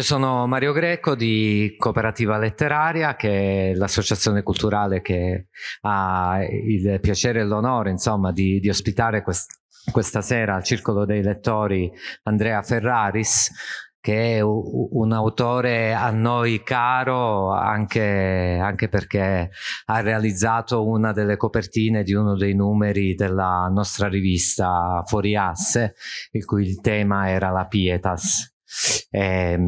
Io sono Mario Greco di Cooperativa Letteraria, che è l'associazione culturale che ha il piacere e l'onore insomma, di, di ospitare quest questa sera al Circolo dei Lettori Andrea Ferraris, che è un autore a noi caro anche, anche, perché ha realizzato una delle copertine di uno dei numeri della nostra rivista Fuori Asse, il cui tema era la Pietas. Eh,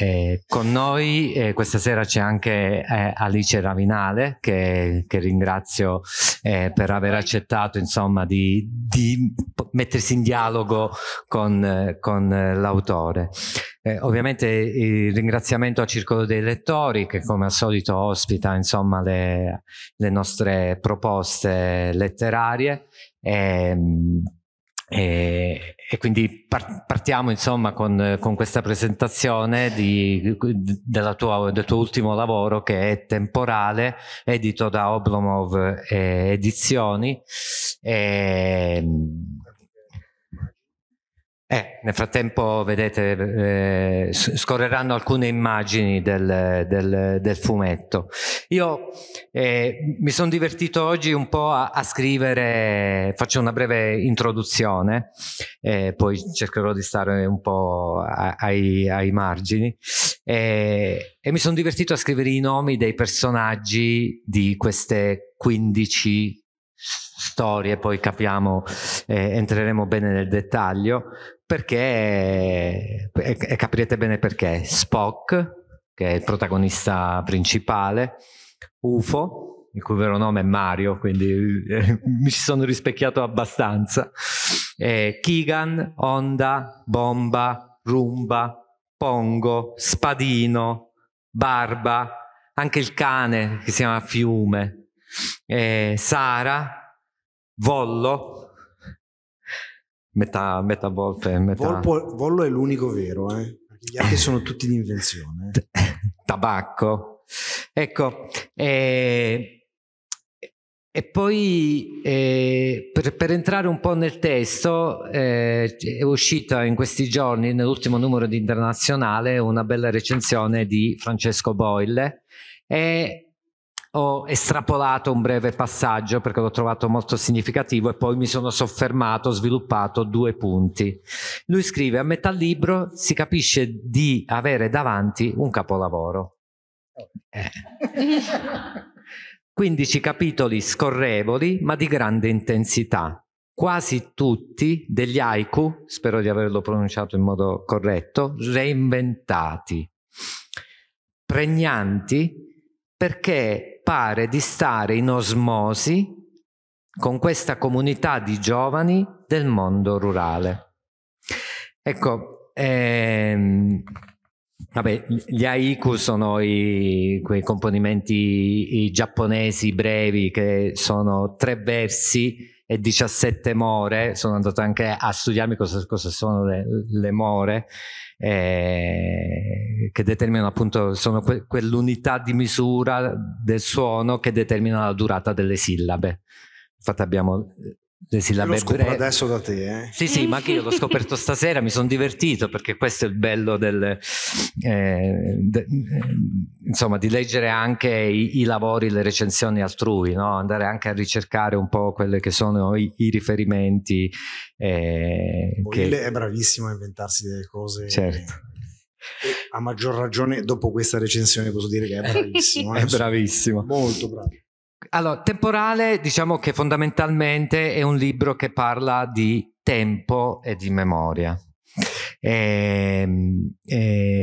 eh, con noi eh, questa sera c'è anche eh, Alice Ravinale che, che ringrazio eh, per aver accettato insomma, di, di, mettersi in dialogo con, con l'autore. Eh, ovviamente il ringraziamento al Circolo dei Lettori che come al solito ospita insomma, le, le nostre proposte letterarie. Ehm, e, e, quindi partiamo insomma con, con questa presentazione di, tua, del tuo ultimo lavoro che è Temporale, edito da Oblomov eh, Edizioni. E, eh, nel frattempo, vedete, eh, scorreranno alcune immagini del, del, del fumetto. Io eh, mi sono divertito oggi un po' a, a scrivere, faccio una breve introduzione, eh, poi cercherò di stare un po' ai, ai, margini. Eh, e mi sono divertito a scrivere i nomi dei personaggi di queste 15 storie, poi capiamo, eh, entreremo bene nel dettaglio, perché, eh, e capirete bene perché, Spock, che è il protagonista principale, UFO, il cui vero nome è Mario, quindi eh, mi ci sono rispecchiato abbastanza, eh, Keegan, Honda, Bomba, Rumba, Pongo, Spadino, Barba, anche il cane che si chiama Fiume, eh, Sara, Vollo, metà, metà volpe. Metà... Volpo, Vollo è l'unico vero, eh? gli altri sono tutti di invenzione. Eh. Tabacco. Ecco, eh, e poi eh, per, per, entrare un po' nel testo, eh, è uscita in questi giorni, nell'ultimo numero di Internazionale, una bella recensione di Francesco Boyle e ho estrapolato un breve passaggio perché l'ho trovato molto significativo e poi mi sono soffermato, sviluppato due punti. Lui scrive, a metà libro si capisce di avere davanti un capolavoro. Eh. 15 capitoli scorrevoli ma di grande intensità, quasi tutti degli haiku, spero di averlo pronunciato in modo corretto, reinventati, pregnanti perché pare di stare in osmosi con questa comunità di giovani del mondo rurale. Ecco, ehm, Vabbè, gli aiku sono i, quei componimenti i giapponesi brevi che sono tre versi e 17 more. Sono andato anche a studiarmi cosa, cosa sono le, le more, eh, che determinano appunto, sono que, quell'unità di misura del suono che determina la durata delle sillabe. Infatti abbiamo sì, la Lo scopro adesso da te. Eh? Sì, sì, ma anche io l'ho scoperto stasera, mi sono divertito perché questo è il bello del, eh, de, eh, insomma, di leggere anche i, i, lavori, le recensioni altrui, no? andare anche a ricercare un po' quelli che sono i, i riferimenti. Eh, che... è bravissimo a inventarsi delle cose. Certo. E a maggior ragione dopo questa recensione posso dire che è bravissimo. è eh. bravissimo. Molto bravo. Allora, Temporale diciamo che fondamentalmente è un libro che parla di tempo e di memoria. E, ehm, e,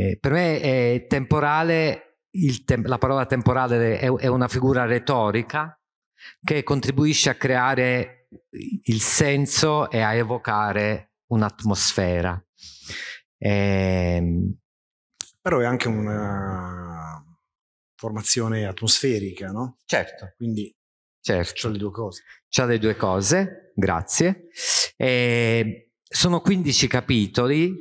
eh, per me è temporale, tem- la parola temporale è, è una figura retorica che contribuisce a creare il senso e a evocare un'atmosfera. E... Ehm Però è anche una, formazione atmosferica, no? Certo. Quindi certo. c'ho le due cose. C'ho le due cose, grazie. E sono 15 capitoli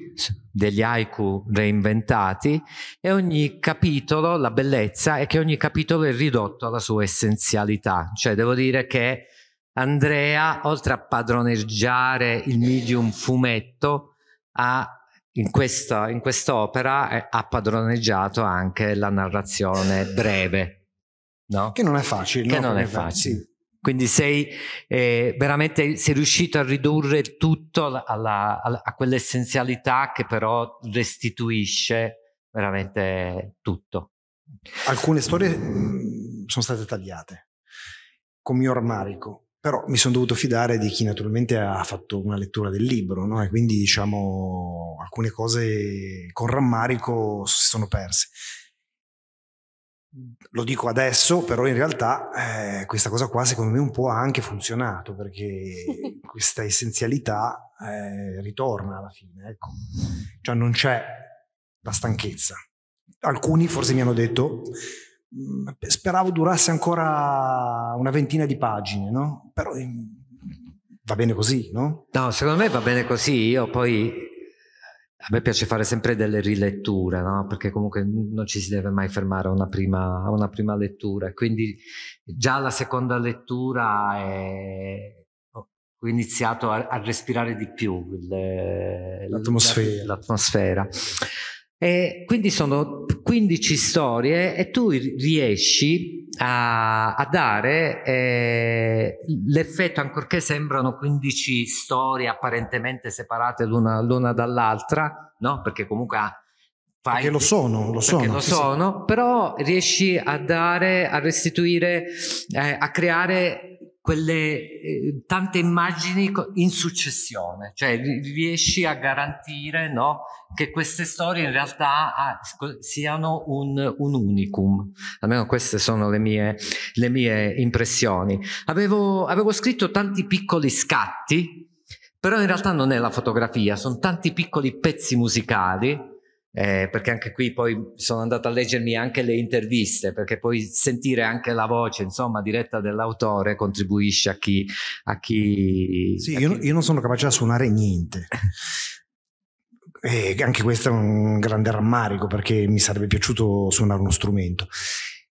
degli haiku reinventati e ogni capitolo, la bellezza è che ogni capitolo è ridotto alla sua essenzialità, cioè devo dire che Andrea, oltre a padroneggiare il medium fumetto, ha in, questa, in quest'opera è, ha padroneggiato anche la narrazione breve, no? Che non è facile. Che no? non è facile. Sì. Quindi sei eh, veramente sei riuscito a ridurre tutto alla, alla, a quell'essenzialità che però restituisce veramente tutto. Alcune storie mm, sono state tagliate, con mio rammarico, però mi sono dovuto fidare di chi naturalmente ha fatto una lettura del libro, no? e quindi diciamo alcune cose con rammarico si sono perse. Lo dico adesso, però in realtà eh, questa cosa qua secondo me un po' ha anche funzionato, perché questa essenzialità eh, ritorna alla fine, ecco. cioè non c'è la stanchezza. Alcuni forse mi hanno detto Mm, speravo durasse ancora una ventina di pagine, no? Però mm, va bene così, no? No, secondo me va bene così. Io poi a me piace fare sempre delle riletture, no? Perché comunque non ci si deve mai fermare a una prima, a una prima lettura. Quindi già la seconda lettura è ho iniziato a, a, respirare di più il, l'atmosfera. l'atmosfera. E quindi sono 15 storie e tu riesci a, a dare eh, l'effetto, ancorché sembrano 15 storie apparentemente separate l'una, l'una dall'altra, no? perché comunque fai... Perché lo sono, lo sono. Lo sono sì. però riesci a dare, a restituire, eh, a creare quelle eh, tante immagini in successione, cioè riesci a garantire no, che queste storie in realtà ha, ah, siano un, un, unicum, almeno queste sono le mie, le mie impressioni. Avevo, avevo scritto tanti piccoli scatti, però in realtà non è la fotografia, sono tanti piccoli pezzi musicali eh, perché anche qui poi sono andato a leggermi anche le interviste, perché poi sentire anche la voce, insomma, diretta dell'autore contribuisce a chi... A chi sì, a io, chi... io non sono capace a suonare niente. E eh, anche questo è un grande rammarico perché mi sarebbe piaciuto suonare uno strumento.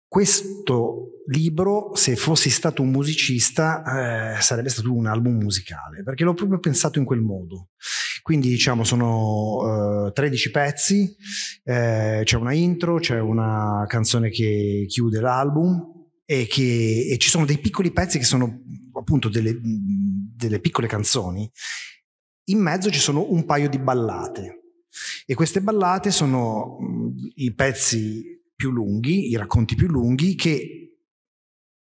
Questo libro, se fossi stato un musicista, eh, sarebbe stato un album musicale, perché l'ho proprio pensato in quel modo. Quindi diciamo sono eh, 13 pezzi, eh, c'è una intro, c'è una canzone che chiude l'album e, che, e ci sono dei piccoli pezzi che sono appunto delle, delle piccole canzoni. In mezzo ci sono un paio di ballate e queste ballate sono mm, i pezzi più lunghi, i racconti più lunghi che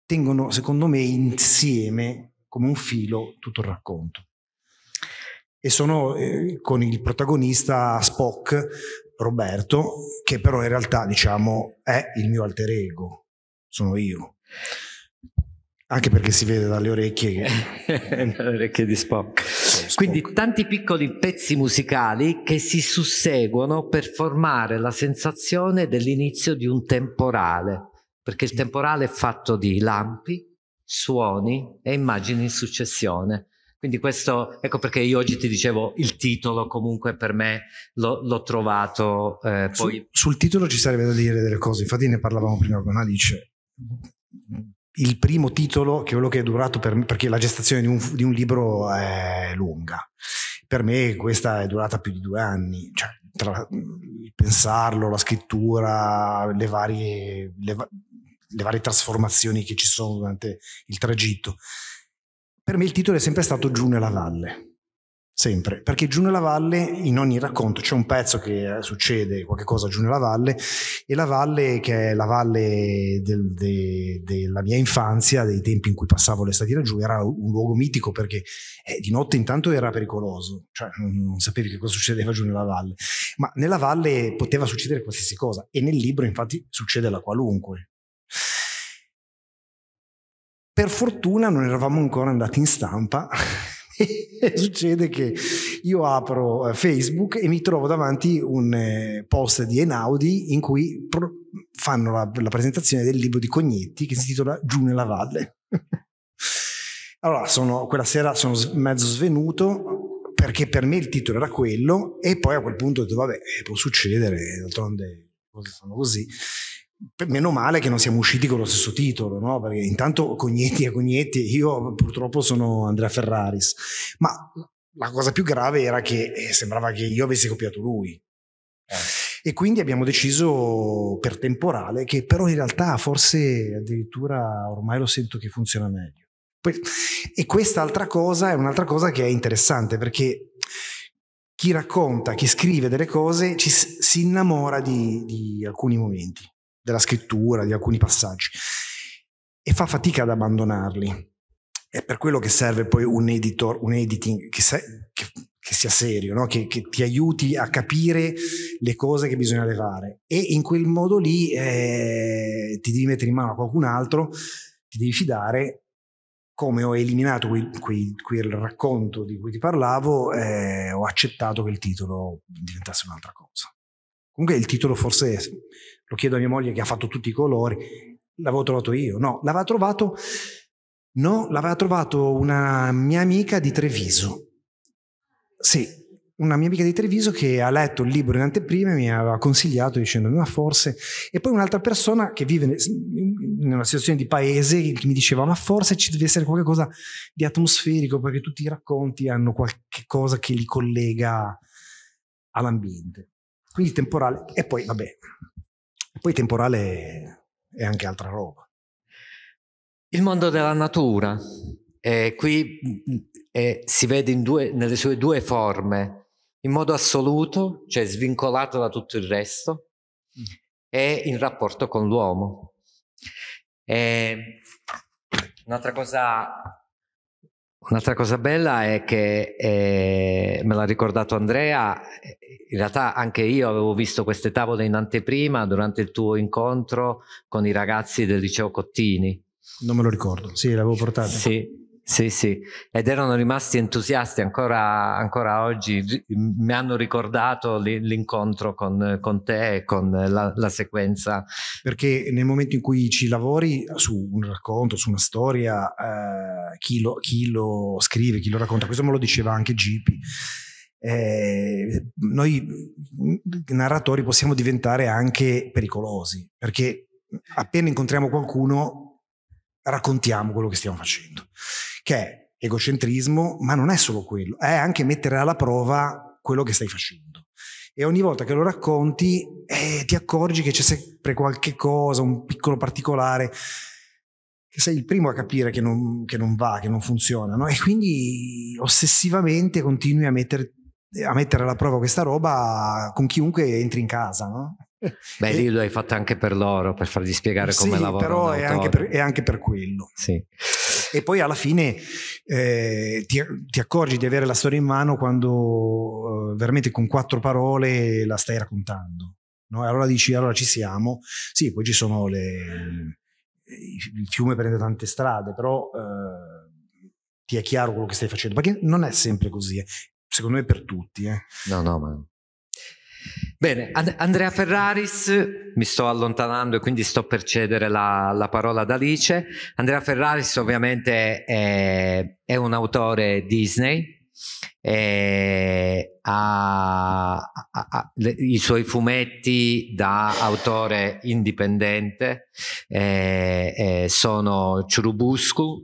tengono secondo me insieme come un filo tutto il racconto e sono eh, con il protagonista Spock, Roberto, che però in realtà diciamo è il mio alter ego, sono io. Anche perché si vede dalle orecchie. dalle orecchie di Spock. Spock. Quindi tanti piccoli pezzi musicali che si susseguono per formare la sensazione dell'inizio di un temporale, perché il temporale è fatto di lampi, suoni e immagini in successione. Quindi questo, ecco perché io oggi ti dicevo il titolo comunque per me l'ho, l'ho trovato. Eh, poi... Su, sul titolo ci sarebbe da dire delle cose, infatti ne parlavamo prima con Alice. Il primo titolo, che è quello che è durato per me, perché la gestazione di un, di un libro è lunga, per me questa è durata più di due anni, cioè tra il pensarlo, la scrittura, le varie, le, le varie trasformazioni che ci sono durante il tragitto. Per me il titolo è sempre stato Giù nella valle, sempre, perché Giù nella valle in ogni racconto c'è un pezzo che eh, succede qualcosa giù nella valle e la valle che è la valle del, de, della mia infanzia, dei tempi in cui passavo l'estate laggiù, era un luogo mitico perché eh, di notte intanto era pericoloso, cioè non, non sapevi che cosa succedeva giù nella valle, ma nella valle poteva succedere qualsiasi cosa e nel libro infatti succede la qualunque. Per fortuna non eravamo ancora andati in stampa e succede che io apro eh, Facebook e mi trovo davanti un eh, post di Enaudi in cui fanno la, la presentazione del libro di Cognetti che si intitola Giù nella valle. Allora, sono, quella sera sono mezzo svenuto perché per me il titolo era quello e poi a quel punto ho detto vabbè eh, può succedere, d'altronde cose sono così meno male che non siamo usciti con lo stesso titolo, no? perché intanto Cognetti e Cognetti io purtroppo sono Andrea Ferraris, ma la cosa più grave era che eh, sembrava che io avessi copiato lui. Eh. E quindi abbiamo deciso per temporale che però in realtà forse addirittura ormai lo sento che funziona meglio. E questa altra cosa è un'altra cosa che è interessante perché chi racconta, chi scrive delle cose ci, si innamora di, di alcuni momenti della scrittura, di alcuni passaggi, e fa fatica ad abbandonarli. È per quello che serve poi un editor, un editing che, se, che, che sia serio, no? che, che, ti aiuti a capire le cose che bisogna levare. E in quel modo lì eh, ti devi mettere in mano a qualcun altro, ti devi fidare come ho eliminato quel, quel, quel, racconto di cui ti parlavo, eh, ho accettato che il titolo diventasse un'altra cosa. Comunque il titolo forse lo chiedo a mia moglie che ha fatto tutti i colori, l'avevo trovato io, no, l'aveva trovato, no, l'aveva trovato una mia amica di Treviso, sì, una mia amica di Treviso che ha letto il libro in anteprima e mi aveva consigliato dicendo ma forse, e poi un'altra persona che vive in una situazione di paese che mi diceva ma forse ci deve essere qualcosa di atmosferico perché tutti i racconti hanno qualche cosa che li collega all'ambiente. Quindi temporale e poi vabbè, poi temporale è anche altra roba. Il mondo della natura, eh, qui mm, mm, eh, si vede due, nelle sue due forme, in modo assoluto, cioè svincolato da tutto il resto, mm. e in rapporto con l'uomo. Eh, un'altra cosa Un'altra cosa bella è che, eh, me l'ha ricordato Andrea, in realtà anche io avevo visto queste tavole in anteprima durante il tuo incontro con i ragazzi del liceo Cottini. Non me lo ricordo, sì, l'avevo portato. Sì, sì, sì, ed erano rimasti entusiasti ancora, ancora oggi, mi hanno ricordato l'incontro con, con te e con la, la, sequenza. Perché nel momento in cui ci lavori su un racconto, su una storia, eh, chi, lo, chi, lo, scrive, chi lo racconta, questo me lo diceva anche Gipi. Eh, noi mm, narratori possiamo diventare anche pericolosi perché appena incontriamo qualcuno raccontiamo quello che stiamo facendo che è egocentrismo, ma non è solo quello, è anche mettere alla prova quello che stai facendo. E ogni volta che lo racconti eh, ti accorgi che c'è sempre qualche cosa, un piccolo particolare, che sei il primo a capire che non, che non va, che non funziona, no? e quindi ossessivamente continui a, metter, a mettere alla prova questa roba con chiunque entri in casa. No? Beh, lì lo hai fatto anche per loro, per fargli spiegare sì, come lavora. Però è anche, per, è anche, per, quello. Sì e poi alla fine eh, ti, ti, accorgi di avere la storia in mano quando eh, veramente con quattro parole la stai raccontando. No? allora dici, allora ci siamo. Sì, poi ci sono le... Il fiume prende tante strade, però eh, ti è chiaro quello che stai facendo, perché non è sempre così, eh. secondo me per tutti. Eh. No, no, ma Bene, Ad- Andrea Ferraris, mi sto allontanando e quindi sto per cedere la, la parola ad Alice. Andrea Ferraris ovviamente è, è un autore Disney, eh, ha, ha, ha le, i suoi fumetti da autore indipendente eh, eh, sono Churubusco,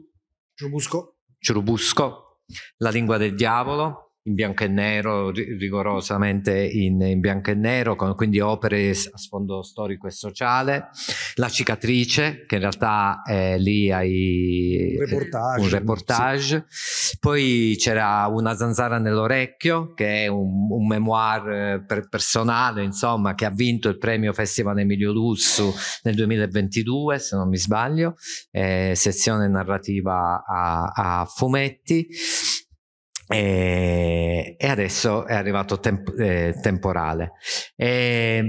Churubusco, La lingua del diavolo, in bianco e nero, rigorosamente in, in bianco e nero, con, quindi opere a sfondo storico e sociale. La cicatrice, che in realtà è lì ai, reportage. Un reportage. Sì. Poi c'era Una zanzara nell'orecchio, che è un, un memoir eh, per, personale, insomma, che ha vinto il premio Festival Emilio Lussu nel 2022, se non mi sbaglio, eh, sezione narrativa a, a fumetti e, eh, e adesso è arrivato temp- eh, temporale. E, ehm,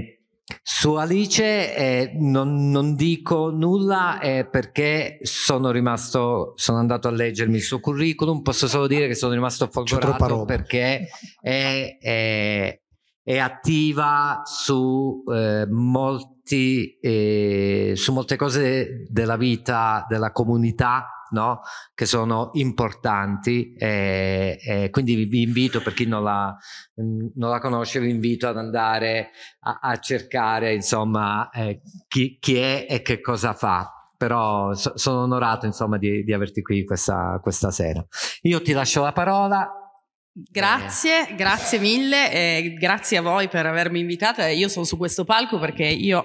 su Alice eh, non, non, dico nulla eh, perché sono rimasto, sono andato a leggermi il suo curriculum, posso solo dire che sono rimasto folgorato perché è, è, è attiva su, eh, molti, eh, su molte cose della vita della comunità no? che sono importanti e, eh, e, eh, quindi vi invito per chi non la, non la, conosce vi invito ad andare a, a cercare insomma eh, chi, chi, è e che cosa fa però so, sono onorato insomma di, di averti qui questa, questa sera io ti lascio la parola Grazie, grazie mille, e grazie a voi per avermi invitata. Io sono su questo palco perché io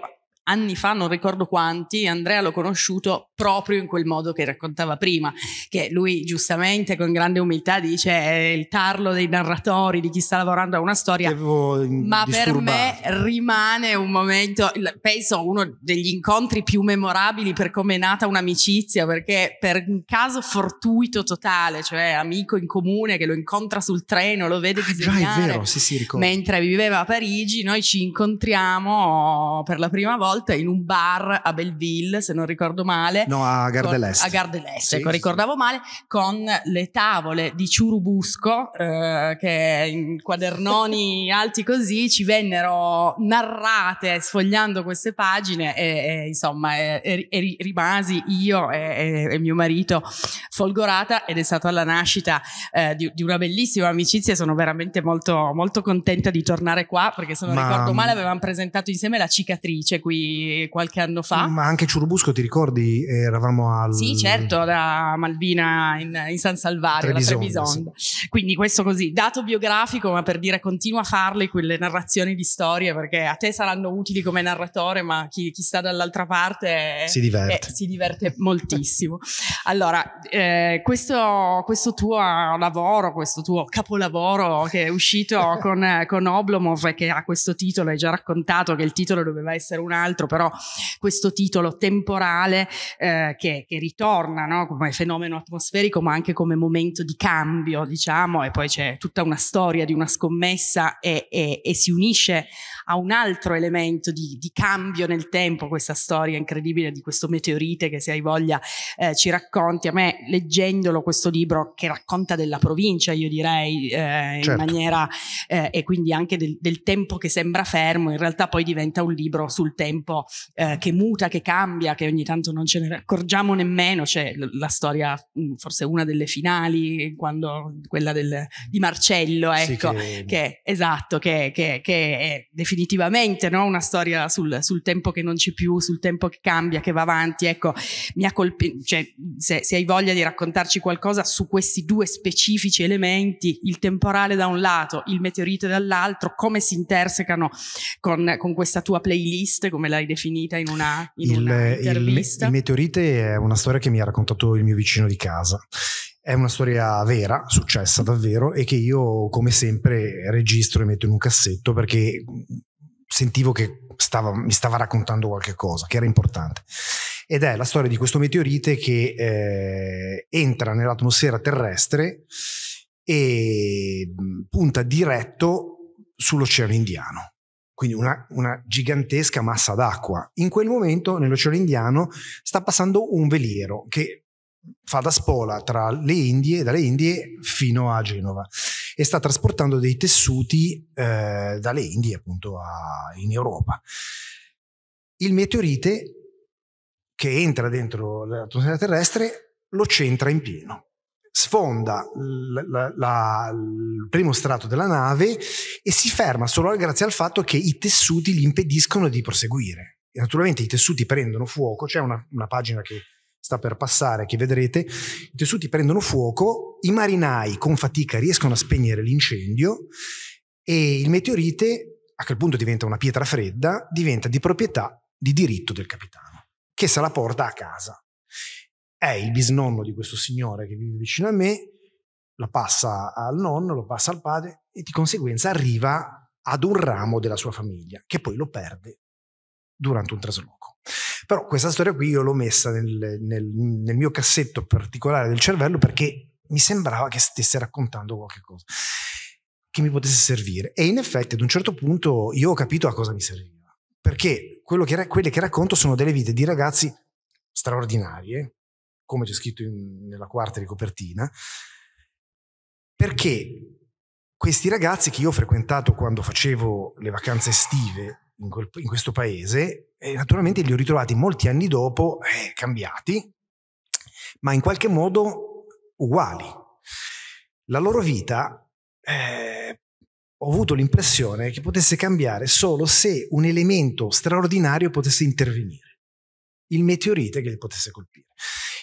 anni fa, non ricordo quanti, Andrea l'ho conosciuto proprio in quel modo che raccontava prima, che lui giustamente con grande umiltà dice è il tarlo dei narratori, di chi sta lavorando a una storia, mm, ma disturbato. per me rimane un momento, penso uno degli incontri più memorabili per come è nata un'amicizia, perché per un caso fortuito totale, cioè amico in comune che lo incontra sul treno, lo vede disegnare, ah, già è vero, sì, sì, mentre viveva a Parigi, noi ci incontriamo per la prima volta volta in un bar a Belleville, se non ricordo male. No, a Gardelest. a Gardelest, sì, ecco, ricordavo male, con le tavole di Ciurubusco, eh, che in quadernoni alti così ci vennero narrate sfogliando queste pagine e, e insomma e, e rimasi io e, mio marito folgorata ed è stata la nascita eh, di, di, una bellissima amicizia. Sono veramente molto, molto contenta di tornare qua perché se non Ma... ricordo male mm. avevamo presentato insieme la cicatrice qui di qualche anno fa. Ma anche Ciurubusco, ti ricordi? Eravamo al... Sì, certo, da Malvina in, in San Salvario, Trebisonda, la Trebisonda. Sì. Quindi questo così, dato biografico, ma per dire continua a farle quelle narrazioni di storie, perché a te saranno utili come narratore, ma chi, chi sta dall'altra parte si diverte, è, si diverte moltissimo. Allora, eh, questo, questo, tuo lavoro, questo tuo capolavoro che è uscito con, con Oblomov e che ha questo titolo, hai già raccontato che il titolo doveva essere un altro, altro, però questo titolo temporale eh, che, che, ritorna no? come fenomeno atmosferico ma anche come momento di cambio, diciamo, e poi c'è tutta una storia di una scommessa e, e, e si unisce a un altro elemento di, di cambio nel tempo, questa storia incredibile di questo meteorite che se hai voglia eh, ci racconti. A me leggendolo questo libro che racconta della provincia, io direi, eh, certo. in maniera eh, e quindi anche del, del, tempo che sembra fermo, in realtà poi diventa un libro sul tempo eh, che muta, che cambia, che ogni tanto non ce ne accorgiamo nemmeno. C'è la storia, mm, forse una delle finali, quando, quella del, di Marcello, ecco, sì, che... che... esatto, che, che, che è definita definitivamente no? una storia sul, sul, tempo che non c'è più, sul tempo che cambia, che va avanti. Ecco, colpi- cioè, se, se, hai voglia di raccontarci qualcosa su questi due specifici elementi, il temporale da un lato, il meteorite dall'altro, come si intersecano con, con questa tua playlist, come l'hai definita in una, in il, una intervista? Il, il meteorite è una storia che mi ha raccontato il mio vicino di casa è una storia vera, successa davvero, e che io come sempre registro e metto in un cassetto perché mm, sentivo che stava, mi stava raccontando qualche cosa, che era importante. Ed è la storia di questo meteorite che eh, entra nell'atmosfera terrestre e mm, punta diretto sull'oceano indiano. Quindi una, una gigantesca massa d'acqua. In quel momento nell'oceano indiano sta passando un veliero che fa da spola tra le Indie, dalle Indie fino a Genova e sta trasportando dei tessuti eh, dalle Indie appunto a, in Europa. Il meteorite che entra dentro l'atmosfera terrestre lo centra in pieno sfonda la, la, la, il primo strato della nave e si ferma solo grazie al fatto che i tessuti gli impediscono di proseguire. E naturalmente i tessuti prendono fuoco, c'è una, una pagina che sta per passare, che vedrete, i tessuti prendono fuoco, i marinai con fatica riescono a spegnere l'incendio e il meteorite, a quel punto diventa una pietra fredda, diventa di proprietà di diritto del capitano, che se la porta a casa. È il bisnonno di questo signore che vive vicino a me, la passa al nonno, lo passa al padre e di conseguenza arriva ad un ramo della sua famiglia, che poi lo perde durante un trasloco. Però questa storia qui io l'ho messa nel, nel, nel mio cassetto particolare del cervello perché mi sembrava che stesse raccontando qualche cosa che mi potesse servire. E in effetti ad un certo punto io ho capito a cosa mi serviva, perché che, quelle che racconto sono delle vite di ragazzi straordinarie, come c'è scritto in, nella quarta di copertina, perché questi ragazzi che io ho frequentato quando facevo le vacanze estive in, quel, in questo paese e naturalmente li ho ritrovati molti anni dopo eh, cambiati, ma in qualche modo uguali. La loro vita, eh, ho avuto l'impressione che potesse cambiare solo se un elemento straordinario potesse intervenire, il meteorite che li potesse colpire.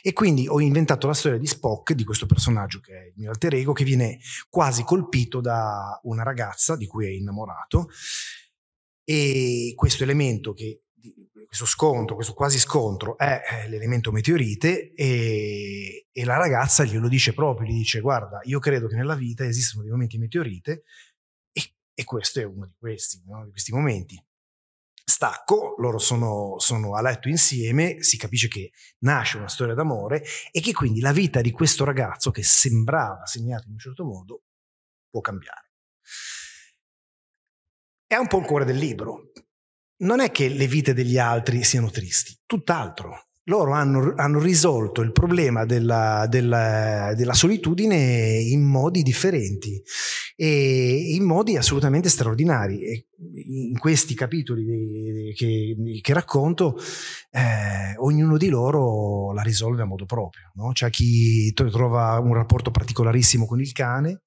E quindi ho inventato la storia di Spock, di questo personaggio che è il mio alter ego, che viene quasi colpito da una ragazza di cui è innamorato. E questo elemento che questo scontro, questo quasi scontro è l'elemento meteorite e, e, la ragazza glielo dice proprio, gli dice guarda, io credo che nella vita esistano dei momenti meteorite e, e questo è uno di questi, no? di questi momenti. Stacco, loro sono, sono a letto insieme, si capisce che nasce una storia d'amore e che quindi la vita di questo ragazzo che sembrava segnata in un certo modo può cambiare. È un po' il cuore del libro, non è che le vite degli altri siano tristi, tutt'altro. Loro hanno, hanno risolto il problema della, della, della, solitudine in modi differenti e in modi assolutamente straordinari. E in questi capitoli che, che racconto, eh, ognuno di loro la risolve a modo proprio. No? C'è chi trova un rapporto particolarissimo con il cane,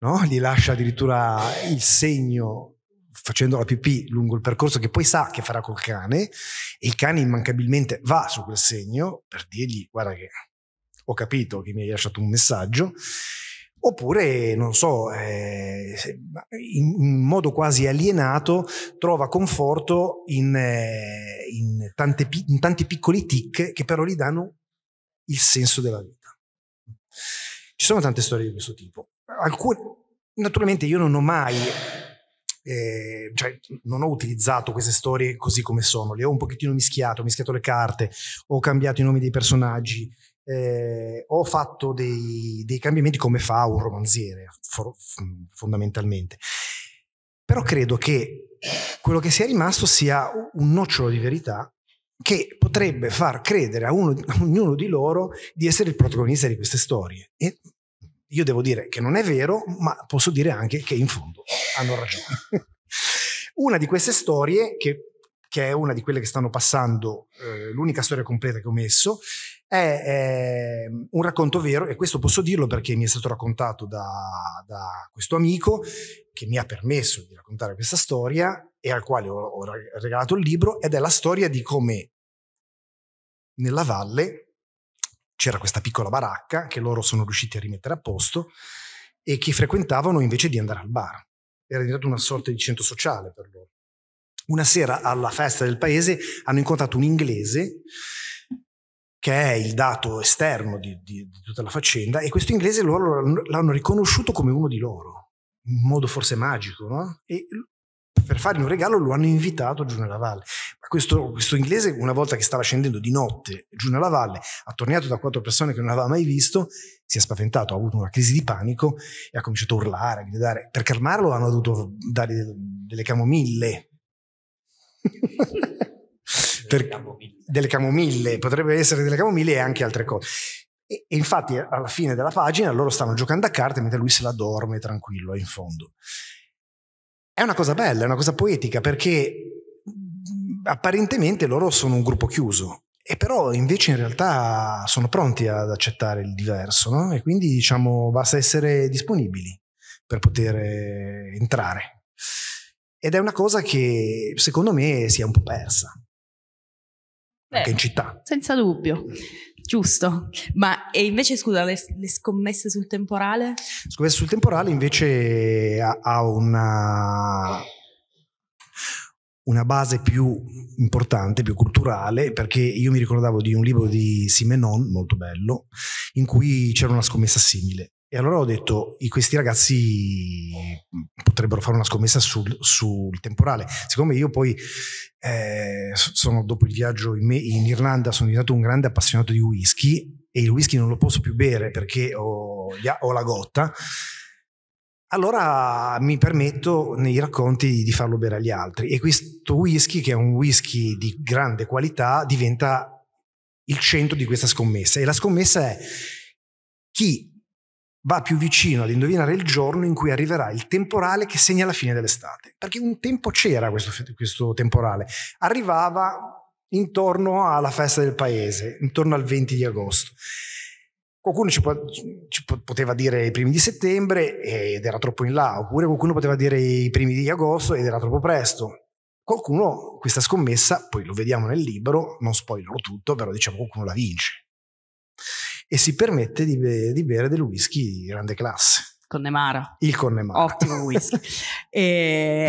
no? gli lascia addirittura il segno facendo la pipì lungo il percorso che poi sa che farà col cane e il cane immancabilmente va su quel segno per dirgli guarda che ho capito che mi hai lasciato un messaggio oppure, non so, eh, in, modo quasi alienato, trova conforto in, eh, in, tante, in, tanti piccoli tic che però gli danno il senso della vita. Ci sono tante storie di questo tipo. Alcune, naturalmente io non ho mai eh, cioè, non ho utilizzato queste storie così come sono, le ho un pochettino mischiate, ho mischiato le carte, ho cambiato i nomi dei personaggi, eh, ho fatto dei, dei, cambiamenti come fa un romanziere, for, fondamentalmente. Però credo che quello che sia rimasto sia un nocciolo di verità che potrebbe far credere a, uno, a ognuno di loro di essere il protagonista di queste storie. E io devo dire che non è vero, ma posso dire anche che in fondo hanno ragione. una di queste storie, che, che, è una di quelle che stanno passando, eh, l'unica storia completa che ho messo, è, eh, un racconto vero, e questo posso dirlo perché mi è stato raccontato da, da questo amico che mi ha permesso di raccontare questa storia e al quale ho, ho regalato il libro, ed è la storia di come nella valle c'era questa piccola baracca che loro sono riusciti a rimettere a posto e che frequentavano invece di andare al bar. Era diventato una sorta di centro sociale per loro. Una sera alla festa del paese hanno incontrato un inglese che è il dato esterno di, di, di tutta la faccenda e questo inglese loro l'hanno riconosciuto come uno di loro in modo forse magico, no? E per fargli un regalo lo hanno invitato giù nella valle. Ma questo, questo inglese, una volta che stava scendendo di notte giù nella valle, attorniato da quattro persone che non aveva mai visto, si è spaventato, ha avuto una crisi di panico e ha cominciato a urlare, a gridare. Per calmarlo hanno dovuto dare delle camomille. per, delle camomille, potrebbe essere delle camomille e anche altre cose. E, e infatti alla fine della pagina loro stanno giocando a carte mentre lui se la dorme tranquillo in fondo. È una cosa bella, è una cosa poetica perché apparentemente loro sono un gruppo chiuso e però invece in realtà sono pronti ad accettare il diverso no? e quindi diciamo basta essere disponibili per poter eh, entrare. Ed è una cosa che secondo me si è un po' persa. Beh, anche in città. Senza dubbio. Giusto, ma e invece scusa, le, le, scommesse sul temporale? Scommesse sul temporale invece ha, ha una, una, base più importante, più culturale, perché io mi ricordavo di un libro di Simenon, molto bello, in cui c'era una scommessa simile. E allora ho detto, questi ragazzi potrebbero fare una scommessa sul, sul temporale. Siccome io poi eh, sono, dopo il viaggio in, me, in, Irlanda, sono diventato un grande appassionato di whisky e il whisky non lo posso più bere perché ho, ho la gotta, allora mi permetto nei racconti di farlo bere agli altri. E questo whisky, che è un whisky di grande qualità, diventa il centro di questa scommessa. E la scommessa è chi va più vicino ad indovinare il giorno in cui arriverà il temporale che segna la fine dell'estate. Perché un tempo c'era questo, questo temporale, arrivava intorno alla festa del paese, intorno al 20 di agosto. Qualcuno ci, po- ci po- poteva dire i primi di settembre ed era troppo in là, oppure qualcuno poteva dire i primi di agosto ed era troppo presto. Qualcuno questa scommessa, poi lo vediamo nel libro, non spoilerò tutto, però diciamo qualcuno la vince e si permette di, be- di bere del whisky di grande classe. Connemara. Il Connemara. Ottimo whisky. e,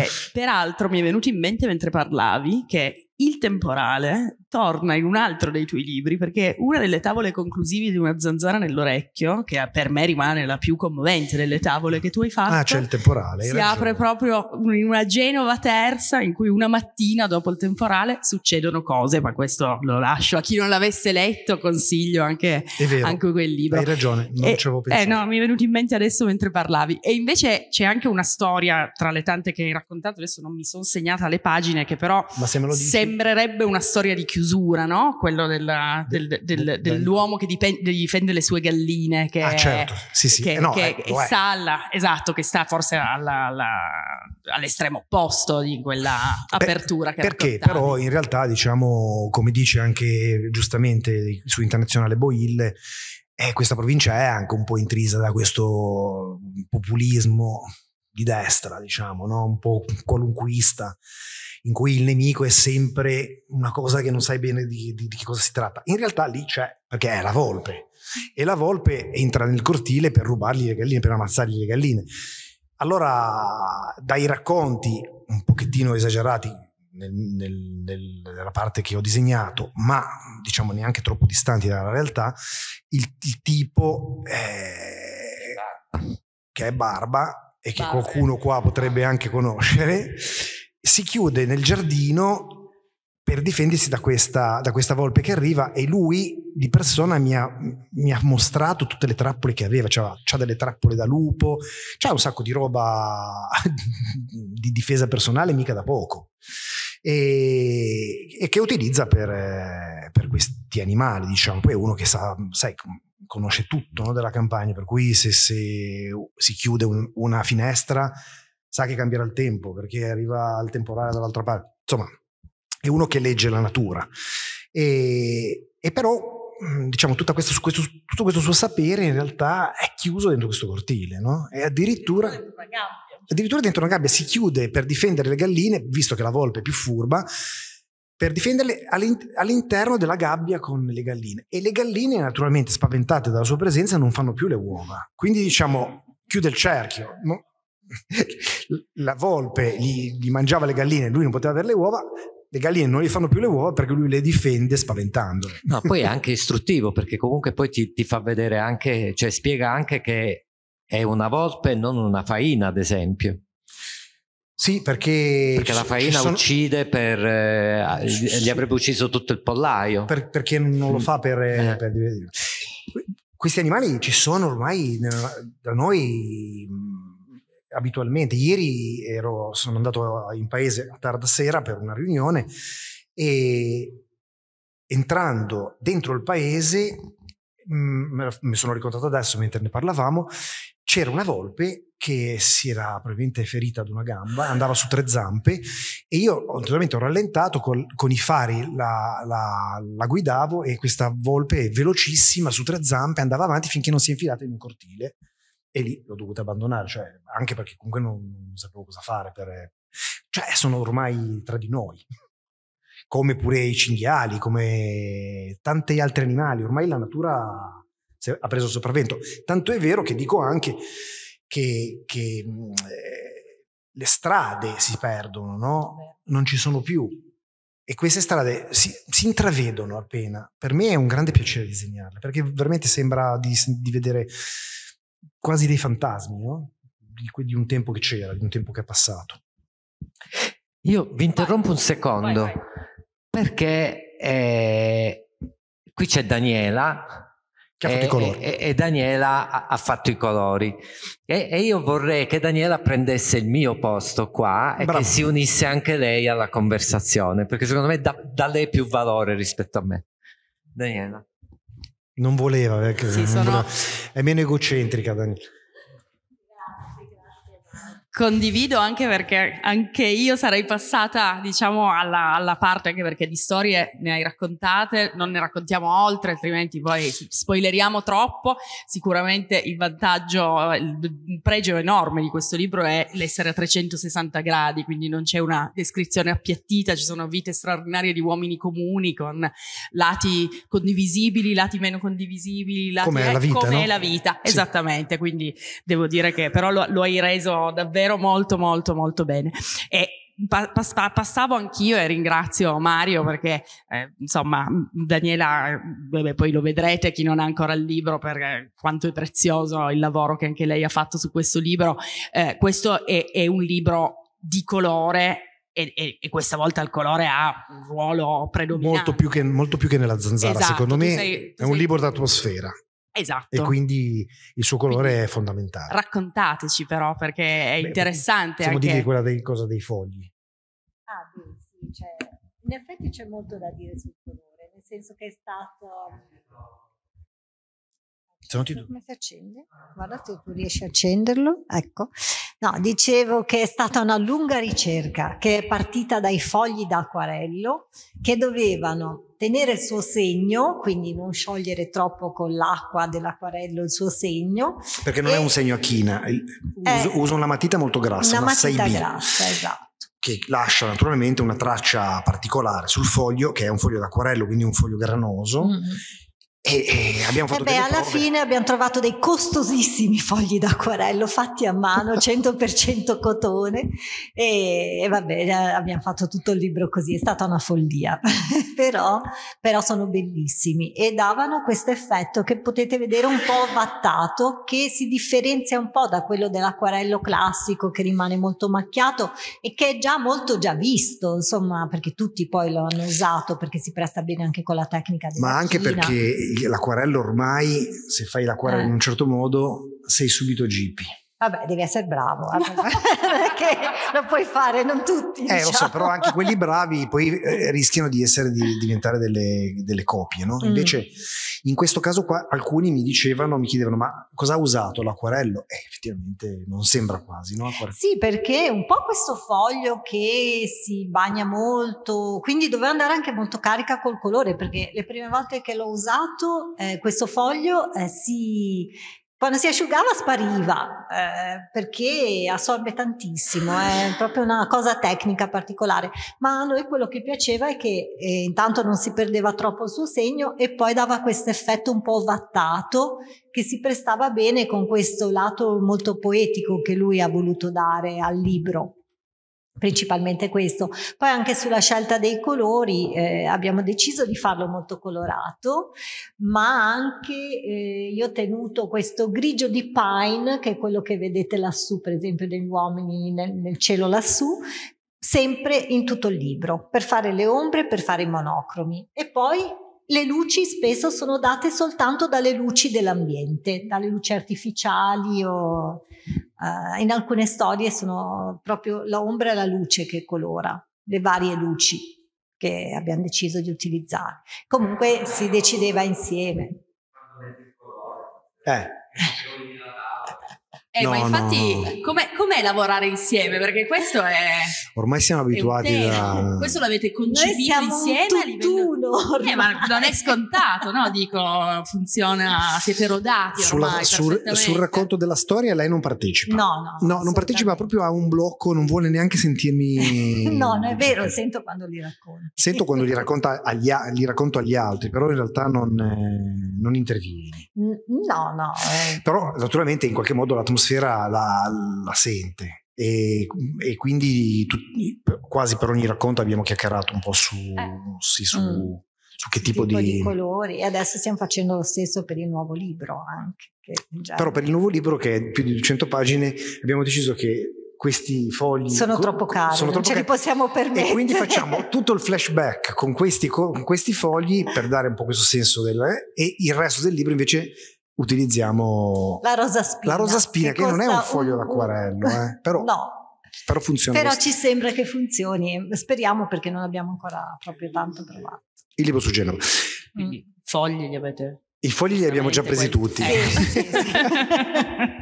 eh, peraltro mi è venuto in mente mentre parlavi che il temporale torna in un altro dei tuoi libri perché una delle tavole conclusive di una zanzara nell'orecchio, che per me rimane la più commovente delle tavole che tu hai fatto, ah, c'è il temporale, si ragione. apre proprio in una Genova terza in cui una mattina dopo il temporale succedono cose, ma questo lo lascio a chi non l'avesse letto, consiglio anche, anche quel libro. Hai ragione, non e, ci avevo pensato. Eh no, mi è venuto in mente adesso mentre parlavi. E invece c'è anche una storia tra le tante che hai raccontato, adesso non mi sono segnata le pagine che però... Ma se me lo dici... Sem- sembrerebbe una storia di chiusura, no? Quello della, del, del, del, dell'uomo che dipende, difende le sue galline, che, ah, certo. sì, sì. Che, eh, no, che eh, sta alla, esatto, che sta forse alla, alla, all'estremo opposto di quella apertura Beh, Perché però in realtà, diciamo, come dice anche giustamente su Internazionale Boille, eh, questa provincia è anche un po' intrisa da questo populismo di destra, diciamo, no? un po' qualunquista, in cui il nemico è sempre una cosa che non sai bene di, di, di cosa si tratta. In realtà lì c'è, perché è la volpe, e la volpe entra nel cortile per rubargli le galline, per ammazzargli le galline. Allora, dai racconti un pochettino esagerati nel, nel, nel, nella parte che ho disegnato, ma diciamo neanche troppo distanti dalla realtà, il, il tipo è, che è barba e che Vabbè. qualcuno qua potrebbe anche conoscere, si chiude nel giardino per difendersi da questa, da questa, volpe che arriva e lui di persona mi ha, mi ha mostrato tutte le trappole che aveva, cioè delle trappole da lupo, c'ha un sacco di roba di difesa personale mica da poco e, e che utilizza per, eh, per, questi animali, diciamo, poi è uno che sa, sai, conosce tutto no, della campagna, per cui se, se si chiude un, una finestra sa che cambierà il tempo perché arriva il temporale dall'altra parte. Insomma, è uno che legge la natura. E, e però, diciamo, questo, questo, tutto questo suo sapere in realtà è chiuso dentro questo cortile, no? E addirittura addirittura dentro una gabbia si chiude per difendere le galline, visto che la volpe è più furba, per difenderle all'interno della gabbia con le galline. E le galline, naturalmente spaventate dalla sua presenza, non fanno più le uova. Quindi, diciamo, chiude il cerchio. La volpe gli, gli mangiava le galline, lui non poteva avere le uova, le galline non gli fanno più le uova perché lui le difende spaventandole. No, poi è anche istruttivo perché comunque poi ti, ti, fa vedere anche, cioè spiega anche che è una volpe e non una faina, ad esempio. Sì, perché... Perché la faina sono... uccide per... Eh, gli avrebbe ucciso tutto il pollaio. Per, perché non lo mm. fa per... Eh. eh. per questi animali ci sono ormai da noi mm, abitualmente. Ieri ero, sono andato in paese a tarda sera per una riunione e entrando dentro il paese, mm, me, me sono ricordato adesso mentre ne parlavamo, c'era una volpe che si era probabilmente ferita ad una gamba, andava su tre zampe e io naturalmente ho rallentato col, con i fari, la, la, la, guidavo e questa volpe velocissima su tre zampe andava avanti finché non si è infilata in un cortile e lì l'ho dovuta abbandonare, cioè, anche perché comunque non, non sapevo cosa fare, per, cioè sono ormai tra di noi come pure i cinghiali, come tanti altri animali, ormai la natura ha preso il sopravvento. Tanto è vero che dico anche che, che mm, eh, le strade si perdono, no? non ci sono più. E queste strade si, si, intravedono appena. Per me è un grande piacere disegnarle, perché veramente sembra di, di vedere quasi dei fantasmi, no? di, di, un tempo che c'era, di un tempo che è passato. Io vi interrompo un secondo, vai, vai. perché eh, qui c'è Daniela che ha fatto e, i eh, colori. E, eh, e eh, Daniela ha, ha, fatto i colori. E, e, io vorrei che Daniela prendesse il mio posto qua e Bravo. che si unisse anche lei alla conversazione, perché secondo me da, dà lei più valore rispetto a me. Daniela. Non voleva, perché sì, sono... voleva. è meno egocentrica Daniela. Condivido anche perché anche io sarei passata, diciamo, alla, alla, parte, anche perché di storie ne hai raccontate, non ne raccontiamo oltre, altrimenti poi spoileriamo troppo. Sicuramente il vantaggio, il pregio enorme di questo libro è l'essere a 360 gradi, quindi non c'è una descrizione appiattita, ci sono vite straordinarie di uomini comuni con lati condivisibili, lati meno condivisibili, lati come è la eh, vita. Come no? la vita. Sì. Esattamente, quindi devo dire che però lo, lo hai reso davvero davvero molto molto molto bene. E passavo anch'io e ringrazio Mario perché eh, insomma Daniela beh, poi lo vedrete chi non ha ancora il libro per eh, quanto è prezioso il lavoro che anche lei ha fatto su questo libro eh, questo è, è, un libro di colore e, e, e, questa volta il colore ha un ruolo predominante molto più che, molto più che nella zanzara esatto, secondo me sei, è un libro d'atmosfera Esatto. E quindi il suo colore quindi, è fondamentale. Raccontateci però perché è Beh, interessante. Possiamo anche... dire quella dei, cosa dei fogli. Ah, beh, sì, cioè, in effetti c'è molto da dire sul colore, nel senso che è stato sono cioè, tutti Come si accende? Guarda se tu riesci a accenderlo. Ecco. No, dicevo che è stata una lunga ricerca che è partita dai fogli d'acquarello che dovevano tenere il suo segno, quindi non sciogliere troppo con l'acqua dell'acquarello il suo segno. Perché non e è un segno a china, eh. uso, uso una matita molto grassa, una, una matita 6B. grassa, esatto che lascia naturalmente una traccia particolare sul foglio, che è un foglio d'acquarello, quindi un foglio granoso, mm-hmm. E, e abbiamo fatto eh beh, alla prove. fine abbiamo trovato dei costosissimi fogli d'acquarello fatti a mano, 100% cotone e, e vabbè, abbiamo fatto tutto il libro così, è stata una follia, però, però sono bellissimi e davano questo effetto che potete vedere un po' ovattato, che si differenzia un po' da quello dell'acquarello classico che rimane molto macchiato e che è già molto già visto, insomma, perché tutti poi lo hanno usato perché si presta bene anche con la tecnica della Ma macchina. anche perché l'acquarello ormai, se fai l'acquarello eh. in un certo modo, sei subito GP. Vabbè, devi essere bravo, eh, perché lo puoi fare, non tutti. Eh, lo so, diciamo. però anche quelli bravi poi eh, rischiano di, essere, di diventare delle, delle copie, no? Mm. Invece, mm. in questo caso qua, alcuni mi dicevano, mi chiedevano, ma cosa ha usato l'acquarello? Eh, effettivamente non sembra quasi, no? Acquarello. Sì, perché un po' questo foglio che si bagna molto, quindi doveva andare anche molto carica col colore, perché le prime volte che l'ho usato, eh, questo foglio eh, si, quando si asciugava spariva, eh, perché assorbe tantissimo, è proprio una cosa tecnica particolare. Ma a noi quello che piaceva è che eh, intanto non si perdeva troppo il suo segno e poi dava questo effetto un po' vattato che si prestava bene con questo lato molto poetico che lui ha voluto dare al libro principalmente questo. Poi anche sulla scelta dei colori eh, abbiamo deciso di farlo molto colorato, ma anche eh, io ho tenuto questo grigio di pine, che è quello che vedete lassù, per esempio, degli uomini nel, nel cielo lassù, sempre in tutto il libro, per fare le ombre, per fare i monocromi. E poi le luci spesso sono date soltanto dalle luci dell'ambiente, dalle luci artificiali o uh, in alcune storie sono proprio l'ombra e la luce che colora le varie luci che abbiamo deciso di utilizzare. Comunque si decideva insieme. Eh. Eh, no, ma infatti, no. com'è, com'è, lavorare insieme? Perché questo è. Ormai siamo abituati a. Questo l'avete concepito insieme a livello. Eh, ma non è scontato, no? Dico, funziona, siete rodati. Ormai, Sulla, sul, sul, racconto della storia lei non partecipa. No, no. no non partecipa proprio a un blocco, non vuole neanche sentirmi. no, non è vero, eh. sento quando li racconto. Sento quando li, racconta agli, li racconto agli altri, però in realtà non, eh, non interviene. No, no. Eh. Però naturalmente in qualche modo l'atmosfera l'atmosfera la, la sente e, e quindi tu, quasi per ogni racconto abbiamo chiacchierato un po' su, eh. sì, su, mm. su che tipo, tipo di... di... colori e adesso stiamo facendo lo stesso per il nuovo libro anche. Già... Però per il nuovo libro che è più di 200 pagine abbiamo deciso che questi fogli sono troppo cari, sono troppo non ce cari. li possiamo permettere. E quindi facciamo tutto il flashback con questi, con questi fogli per dare un po' questo senso del, e il resto del libro invece utilizziamo la rosaspina, la rosaspina che, che non è un foglio un... d'acquarello, eh, però, no. però funziona. Però ci sembra che funzioni, speriamo perché non abbiamo ancora proprio tanto provato. Il libro su Genova. Quindi mm. fogli li avete? I fogli li abbiamo già presi quelli... tutti. Eh, sì, sì.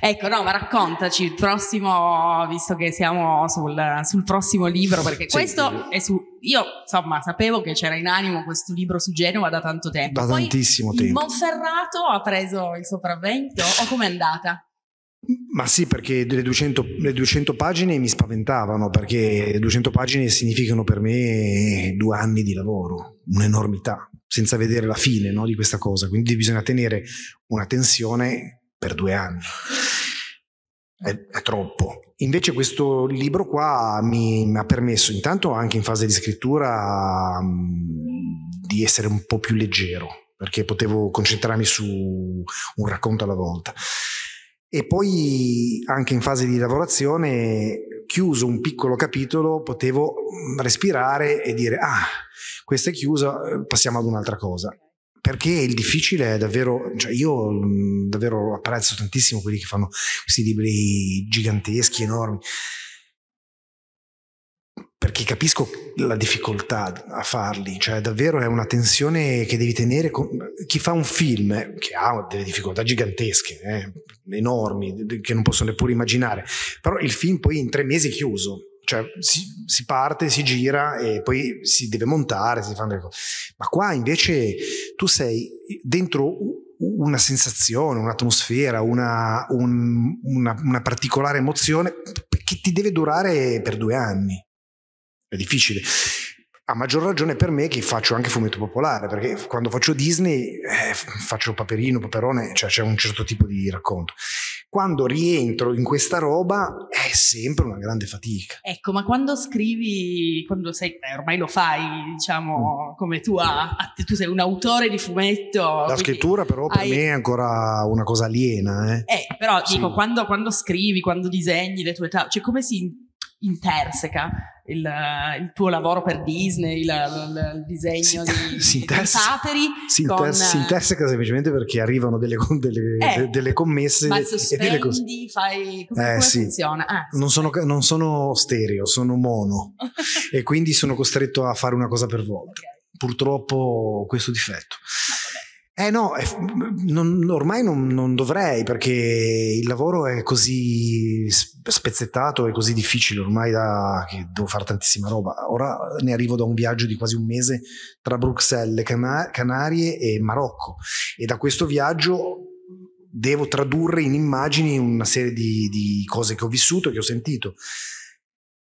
ecco, no, ma raccontaci il prossimo, visto che siamo sul, sul prossimo libro, perché sì, questo è su... Io, insomma, sapevo che c'era in animo questo libro su Genova da tanto tempo. Da Poi, tantissimo tempo. Monferrato ha preso il sopravvento o com'è andata? Ma sì, perché le 200, le 200, pagine mi spaventavano, perché 200 pagine significano per me due anni di lavoro, un'enormità, senza vedere la fine no, di questa cosa. Quindi bisogna tenere una tensione per due anni. È, è troppo. Invece questo libro qua mi, mi, ha permesso, intanto anche in fase di scrittura, mm, di essere un po' più leggero, perché potevo concentrarmi su un racconto alla volta. E poi anche in fase di lavorazione, chiuso un piccolo capitolo, potevo mm, respirare e dire, ah, questa è chiusa, eh, passiamo ad un'altra cosa perché il difficile è davvero, cioè io davvero apprezzo tantissimo quelli che fanno questi libri giganteschi, enormi, perché capisco la difficoltà a farli, cioè davvero è una tensione che devi tenere, con, chi fa un film che ha delle difficoltà gigantesche, eh, enormi, che non posso neppure immaginare, però il film poi in tre mesi è chiuso, cioè si, si, parte, si gira e poi si deve montare, si fanno delle cose. Ma qua invece tu sei dentro una sensazione, un'atmosfera, una, un, una, una particolare emozione che ti deve durare per due anni. È difficile a maggior ragione per me che faccio anche fumetto popolare, perché quando faccio Disney eh, faccio Paperino, Paperone, cioè c'è un certo tipo di racconto quando rientro in questa roba è sempre una grande fatica. Ecco, ma quando scrivi, quando sei, eh, ormai lo fai, diciamo, mm. come tu, ha, tu sei un autore di fumetto. La scrittura però per me è ancora una cosa aliena. Eh, eh però sì. dico, quando, quando, scrivi, quando disegni le tue tavole, cioè come si interseca il, il, tuo lavoro per Disney, la, la, il, disegno si, di, si interseca, sateri. Si, inter, si, interseca semplicemente perché arrivano delle, delle, eh, delle commesse ma sospendi, e delle Fai, come, eh, come sì. funziona? Ah, non, sono, non, sono, stereo, sono mono e quindi sono costretto a fare una cosa per volta. Okay. Purtroppo questo difetto. Eh no, non, ormai non, non, dovrei perché il lavoro è così spezzettato e così difficile ormai da, che devo fare tantissima roba. Ora ne arrivo da un viaggio di quasi un mese tra Bruxelles, Cana- Canarie e Marocco e da questo viaggio devo tradurre in immagini una serie di, di cose che ho vissuto e che ho sentito.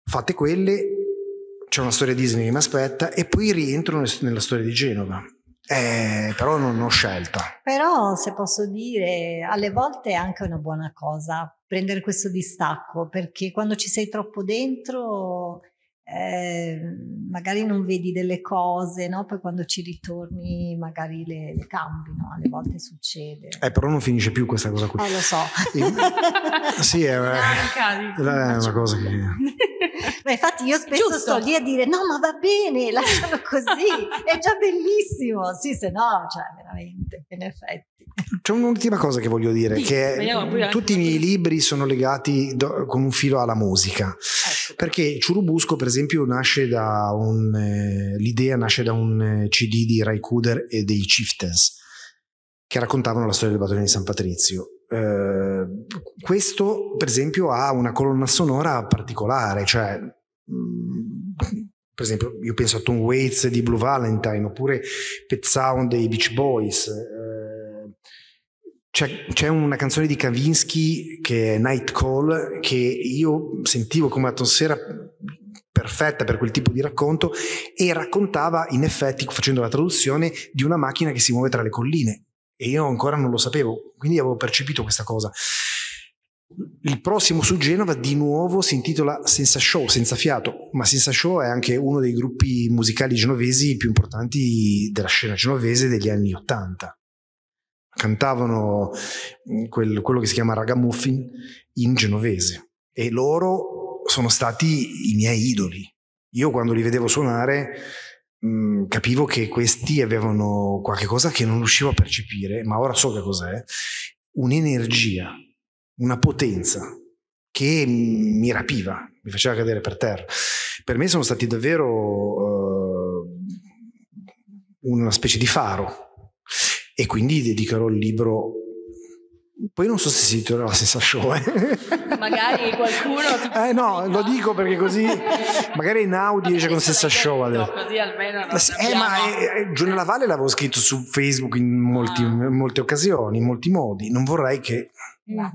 Fatte quelle, c'è una storia Disney che mi aspetta e poi rientro nella storia di Genova eh, però non ho scelta. Però se posso dire, alle volte è anche una buona cosa prendere questo distacco, perché quando ci sei troppo dentro eh, magari non vedi delle cose, no? poi quando ci ritorni magari le, le cambi, no? alle volte succede. Eh, però non finisce più questa cosa qui. Eh, lo so. sì, è, è, è una cosa che... ma infatti io spesso Giusto. sto lì a dire no ma va bene, lascialo così, è già bellissimo, sì se no, cioè veramente, in effetti. C'è un'ultima cosa che voglio dire, sì, che tutti i miei libri sono legati do, con un filo alla musica, ecco. perché Ciurubusco per esempio nasce da un, eh, l'idea nasce da un eh, CD di Ray Cooder e dei Chieftains, che raccontavano la storia del battalione di San Patrizio Ehm, questo per esempio ha una colonna sonora particolare, cioè mhmm, per esempio io penso a Tom Waits di Blue Valentine oppure Pet Sound dei Beach Boys. Ehm, c'è, c'è, una canzone di Kavinsky che è Night Call che io sentivo come atmosfera perfetta per quel tipo di racconto e raccontava in effetti facendo la traduzione di una macchina che si muove tra le colline e io ancora non lo sapevo, quindi avevo percepito questa cosa. Il prossimo su Genova di nuovo si intitola Senza Show, senza fiato, ma Senza Show è anche uno dei gruppi musicali genovesi più importanti della scena genovese degli anni Ottanta. Cantavano mm, quel, quello che si chiama ragamuffin in genovese e loro sono stati i miei idoli. Io quando li vedevo suonare capivo che questi avevano qualcosa che non riuscivo a percepire, ma ora so che cos'è, un'energia, una potenza che mi rapiva, mi faceva cadere per terra. Per me sono stati davvero uh, una specie di faro e quindi dedicherò il libro poi non so se si troverà la stessa show. Eh. Magari qualcuno. eh no, lo dico perché così. Magari in Naudi esce con stessa show. Adesso. Così almeno. Non eh, abbiamo... ma eh, eh Giulia Lavalle l'avevo scritto su Facebook in, molti, ah. in molte occasioni, in molti modi. Non vorrei che. Ma no.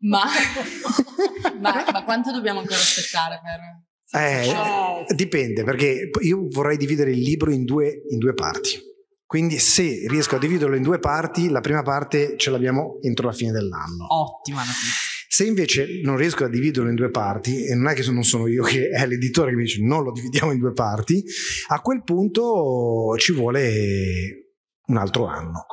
Ma, ma, ma quanto dobbiamo ancora aspettare per. Eh, dipende perché io vorrei dividere il libro in due, in due parti quindi se riesco a dividerlo in due parti, la prima parte ce l'abbiamo entro la fine dell'anno. Ottima notizia. Se invece non riesco a dividerlo in due parti, e non è che non sono io che è l'editore che mi dice non lo dividiamo in due parti, a quel punto ci vuole un altro anno.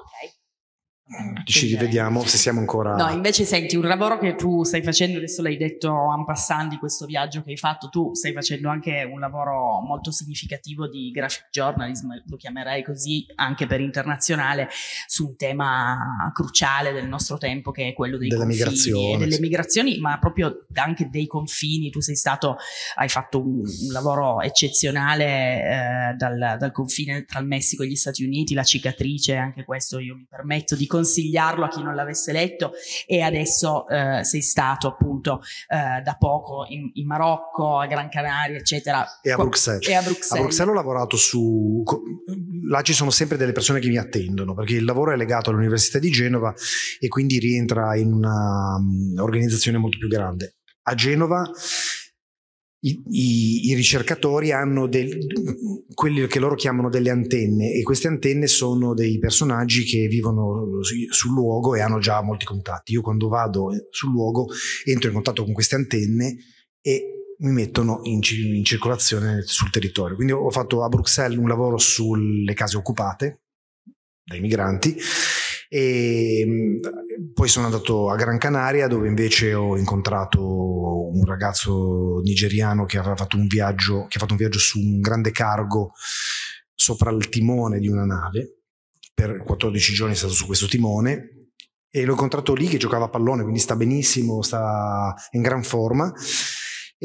Eh, ci rivediamo se siamo ancora no invece senti un lavoro che tu stai facendo adesso l'hai detto en passant di questo viaggio che hai fatto tu stai facendo anche un lavoro molto significativo di graphic journalism lo chiamerei così anche per internazionale su un tema cruciale del nostro tempo che è quello dei delle migrazioni delle migrazioni ma proprio anche dei confini tu sei stato hai fatto un, un lavoro eccezionale eh, dal, dal confine tra il Messico e gli Stati Uniti la cicatrice anche questo io mi permetto di consigliarlo a chi non l'avesse letto e adesso eh, sei stato appunto eh, da poco in, in, Marocco, a Gran Canaria, eccetera. E a Bruxelles. E a Bruxelles. A Bruxelles ho lavorato su... Là ci sono sempre delle persone che mi attendono perché il lavoro è legato all'Università di Genova e quindi rientra in un'organizzazione mm, molto più grande. A Genova i, i, i ricercatori hanno del, quelli che loro chiamano delle antenne e queste antenne sono dei personaggi che vivono sul luogo e hanno già molti contatti. Io quando vado eh, sul luogo entro in contatto con queste antenne e mi mettono in, in circolazione sul territorio. Quindi ho fatto a Bruxelles un lavoro sulle case occupate dai migranti e ehm, poi sono andato a Gran Canaria dove invece ho incontrato un ragazzo nigeriano che aveva fatto un viaggio, che ha fatto un viaggio su un grande cargo sopra il timone di una nave. Per 14 giorni è stato su questo timone e l'ho incontrato lì che giocava a pallone, quindi sta benissimo, sta in gran forma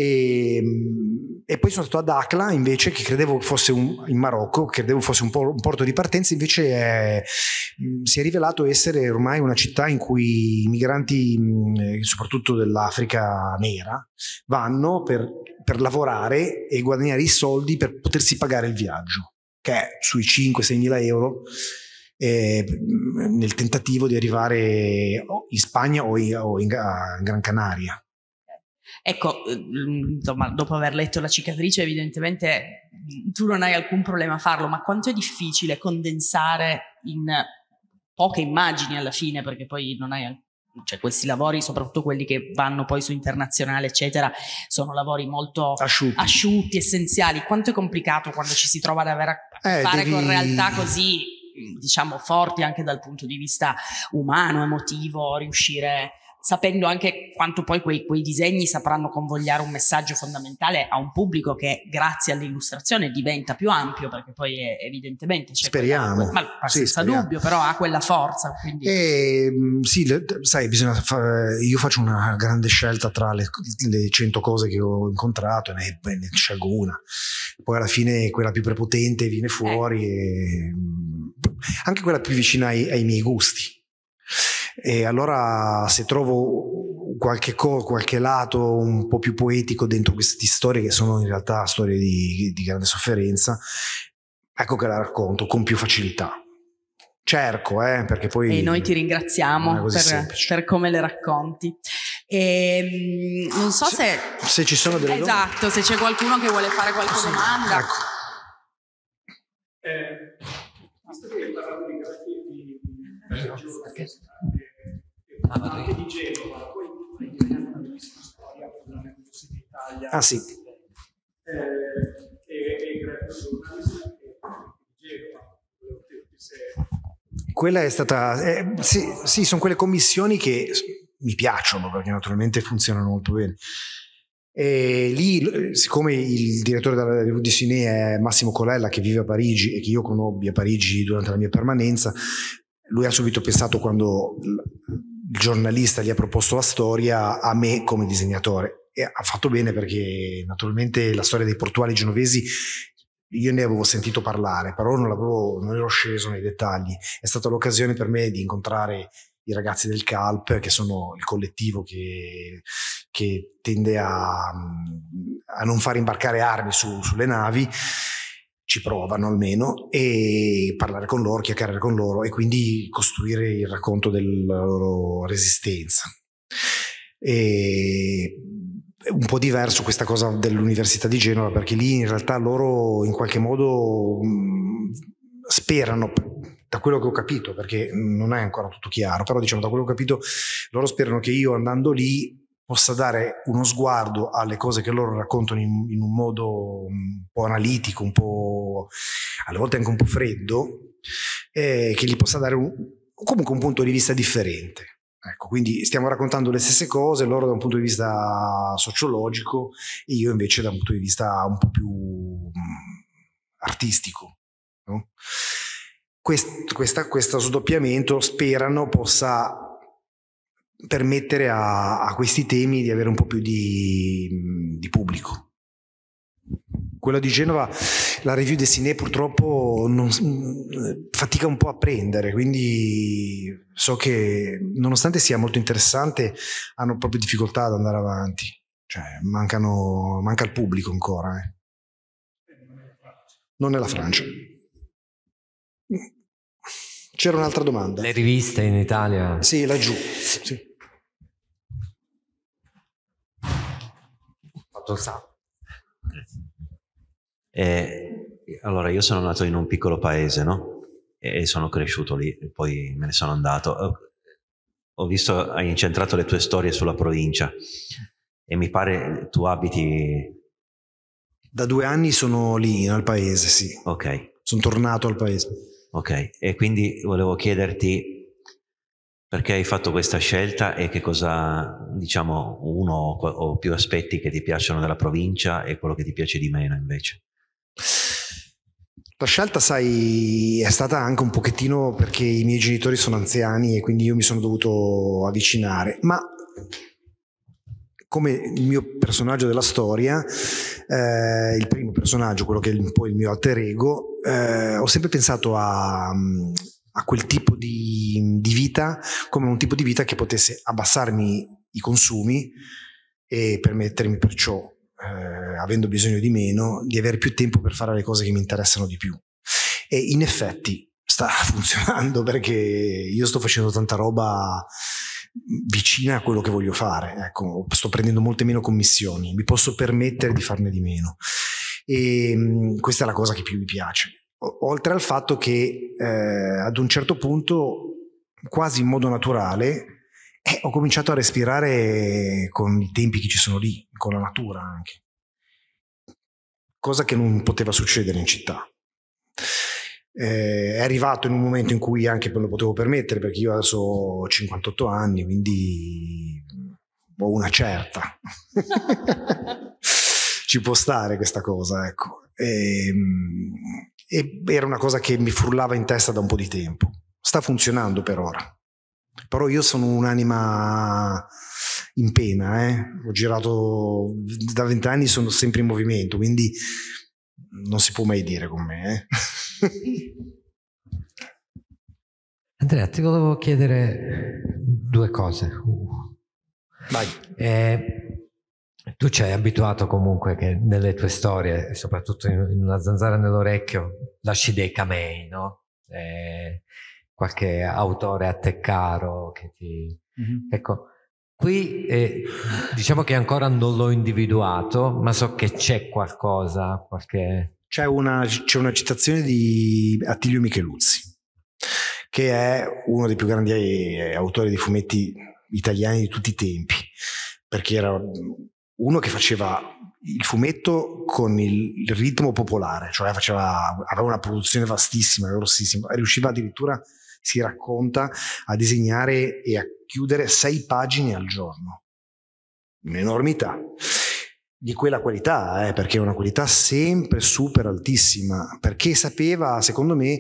e, ehm, e, poi sono stato ad Acla invece che credevo fosse un, in Marocco credevo fosse un, por- un porto di partenza invece è, eh, si è rivelato essere ormai una città in cui i migranti eh, soprattutto dell'Africa nera vanno per, per lavorare e guadagnare i soldi per potersi pagare il viaggio che è sui 5-6 mila euro eh, nel tentativo di arrivare in Spagna o in, o in, in Gran Canaria Ecco, mm, mm, insomma, dopo aver letto la cicatrice, evidentemente mm, tu non hai alcun problema a farlo, ma quanto è difficile condensare in poche immagini alla fine, perché poi non hai cioè questi lavori, soprattutto quelli che vanno poi su internazionale, eccetera, sono lavori molto asciutti, asciutti essenziali. Quanto è complicato quando ci si trova ad avere a eh, fare devi... con realtà così, diciamo, forti anche dal punto di vista umano, emotivo, riuscire sapendo anche quanto poi quei, quei, disegni sapranno convogliare un messaggio fondamentale a un pubblico che grazie all'illustrazione diventa più ampio perché poi è, eh, evidentemente c'è speriamo quella, ma sì, senza speriamo. dubbio però ha quella forza quindi. E, mm, sì sai bisogna fa, io faccio una grande scelta tra le, le, 100 cose che ho incontrato ne, ne scelgo una poi alla fine quella più prepotente viene fuori ecco. e, mm, anche quella più vicina ai, ai miei gusti e allora se trovo qualche, co- qualche lato un po' più poetico dentro queste storie, che sono in realtà storie di, di grande sofferenza, ecco che la racconto con più facilità. Cerco, eh, perché poi... E noi ti ringraziamo per, per, come le racconti. E, ehm, non so se... Se, se ci sono delle esatto, domande. Esatto, se c'è qualcuno che vuole fare qualche sì, domanda. Ecco. Eh, visto che hai parlato di graffitti, eh, anche di Genova, poi hai una bellissima storia in Italia. Ah sì. Eh, e, e grazie a Genova, quella è stata, eh, sì, sì, sono quelle commissioni che mi piacciono perché naturalmente funzionano molto bene. E lì, siccome il direttore della Revue di Cine è Massimo Colella, che vive a Parigi e che io conobbi a Parigi durante la mia permanenza, lui ha subito pensato quando il giornalista gli ha proposto la storia a me come disegnatore e ha fatto bene perché naturalmente la storia dei portuali genovesi io ne avevo sentito parlare, però non, l'avevo, non ero sceso nei dettagli. È stata l'occasione per me di incontrare i ragazzi del CALP, che sono il collettivo che, che tende a, a, non far imbarcare armi su, sulle navi ci provano almeno, e parlare con loro, chiacchierare con loro e quindi costruire il racconto della loro resistenza. E un po' diverso questa cosa dell'Università di Genova perché lì in realtà loro in qualche modo sperano da quello che ho capito, perché non è ancora tutto chiaro, però diciamo da quello che ho capito, loro sperano che io andando lì possa dare uno sguardo alle cose che loro raccontano in, in un modo un po' analitico, un po' alle volte anche un po' freddo, e che gli possa dare un, comunque un punto di vista differente. Ecco, quindi stiamo raccontando le stesse cose, loro da un punto di vista sociologico e io invece da un punto di vista un po' più mm, artistico. No? Quest, questa, questo sdoppiamento sperano possa permettere a, a, questi temi di avere un po' più di, di pubblico. Quello di Genova, la review del Cine purtroppo non, eh, fatica un po' a prendere, quindi so che nonostante sia molto interessante hanno proprio difficoltà ad andare avanti, cioè mancano, manca il pubblico ancora. Eh. Non è la Francia. C'era un'altra domanda. Le riviste in Italia? Sì, laggiù. Sì. lo sa. E, allora, io sono nato in un piccolo paese, no? E sono cresciuto lì, e poi me ne sono andato. Ho visto, hai incentrato le tue storie sulla provincia e mi pare tu abiti... Da due anni sono lì, nel paese, sì. Ok. Sono tornato al paese. Ok, e quindi volevo chiederti perché hai fatto questa scelta e che cosa, diciamo, uno o più aspetti che ti piacciono della provincia e quello che ti piace di meno invece? La scelta, sai, è stata anche un pochettino perché i miei genitori sono anziani e quindi io mi sono dovuto avvicinare, ma come il mio personaggio della storia, eh, il primo personaggio, quello che è un po' il mio alter ego, eh, ho sempre pensato a, mm, a quel tipo di, di vita come un tipo di vita che potesse abbassarmi i consumi e permettermi perciò eh, avendo bisogno di meno, di avere più tempo per fare le cose che mi interessano di più. E in effetti sta funzionando perché io sto facendo tanta roba vicina a quello che voglio fare, ecco, sto prendendo molte meno commissioni, mi posso permettere di farne di meno. E mm, questa è la cosa che più mi piace oltre al fatto che eh, ad un certo punto, quasi in modo naturale, eh, ho cominciato a respirare con i tempi che ci sono lì, con la natura anche, cosa che non poteva succedere in città. Eh, è arrivato in un momento in cui anche me lo potevo permettere, perché io adesso ho 58 anni, quindi ho una certa. Ci può stare questa cosa, ecco. E, ehm, e era una cosa che mi frullava in testa da un po' di tempo. Sta funzionando per ora. Però io sono un'anima in pena, eh? ho girato da vent'anni, sono sempre in movimento, quindi non si può mai dire con me. Eh? Andrea, ti volevo chiedere due cose. Vai. Eh, tu ci hai abituato comunque che nelle tue storie, soprattutto in, una zanzara nell'orecchio, lasci dei camei, no? Eh, qualche autore a te caro che ti... Mm-hmm. Ecco, qui eh, diciamo che ancora non l'ho individuato, ma so che c'è qualcosa, qualche... C'è una, c'è una citazione di Attilio Micheluzzi, che è uno dei più grandi eh, autori di fumetti italiani di tutti i tempi, perché era uno che faceva il fumetto con il, ritmo popolare, cioè faceva, aveva una produzione vastissima, grossissima, riusciva addirittura, si racconta, a disegnare e a chiudere sei pagine al giorno. Un'enormità di quella qualità, eh, perché è una qualità sempre super altissima, perché sapeva, secondo me,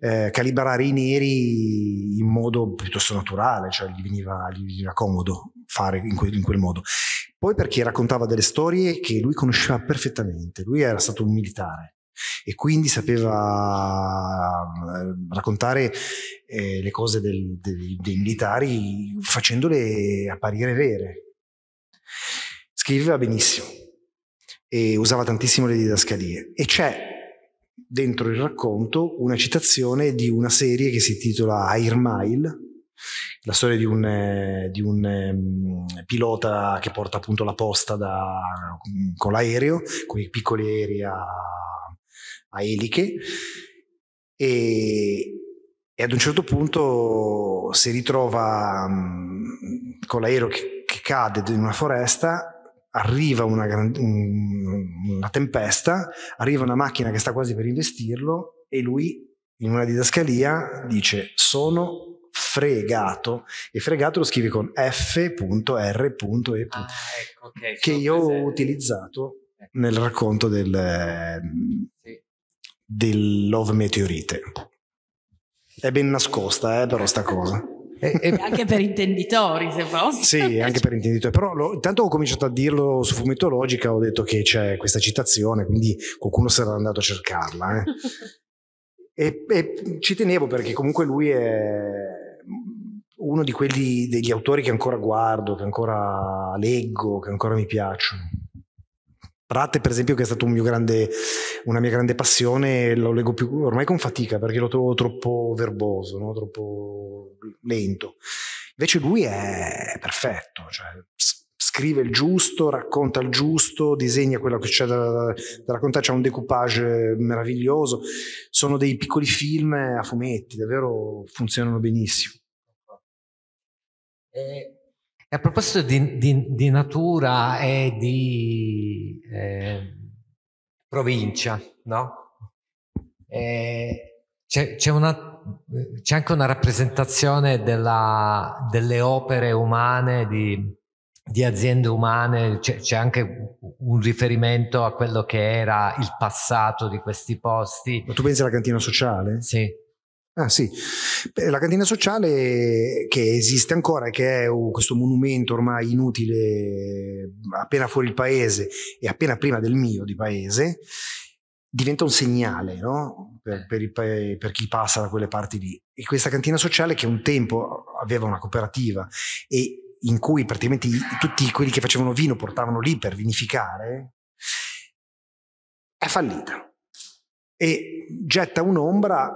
eh, calibrare i neri in modo piuttosto naturale, cioè gli veniva, gli veniva comodo fare in quel, in quel modo. Poi perché raccontava delle storie che lui conosceva perfettamente, lui era stato un militare e quindi sapeva ehm, raccontare eh, le cose del, del, dei militari facendole apparire vere. Scriveva benissimo e usava tantissimo le didascalie e c'è dentro il racconto una citazione di una serie che si intitola Air Mile la storia di un, eh, di un, ehm, pilota che porta appunto la posta da, con l'aereo, con i piccoli aerei a, a eliche e, e, ad un certo punto si ritrova mh, con l'aereo che, che, cade in una foresta arriva una, una tempesta arriva una macchina che sta quasi per investirlo e lui in una didascalia dice sono fregato e fregato lo scrivi con f.r.e. Ah, ecco, okay, che io presente. ho utilizzato ecco. nel racconto del, sì. del Love Meteorite. È ben nascosta, eh, però sta cosa. E, e... anche per intenditori se posso sì anche per intenditori però lo, intanto ho cominciato a dirlo su Fumetologica ho detto che c'è questa citazione quindi qualcuno sarà andato a cercarla eh. e, e, ci tenevo perché comunque lui è uno di quelli degli autori che ancora guardo, che ancora leggo, che ancora mi piacciono. Prate, per esempio, che è stata un una mia grande passione, lo leggo più, ormai con fatica perché lo trovo troppo verboso, no? troppo lento. Invece lui è perfetto, cioè, scrive il giusto, racconta il giusto, disegna quello che c'è da, da raccontare, c'è un decoupage meraviglioso. Sono dei piccoli film a fumetti, davvero funzionano benissimo a proposito di, di, di, natura e di eh, provincia, no? eh, c'è, c'è, una, c'è, anche una rappresentazione della, delle opere umane, di, di aziende umane, c'è, c'è, anche un riferimento a quello che era il passato di questi posti. Ma tu pensi alla cantina sociale? Sì. Ah sì, la cantina sociale che esiste ancora, e che è questo monumento ormai inutile appena fuori il paese e appena prima del mio di paese, diventa un segnale no? per, per, il, per, chi passa da quelle parti lì. E questa cantina sociale che un tempo aveva una cooperativa e in cui praticamente tutti quelli che facevano vino portavano lì per vinificare, è fallita e getta un'ombra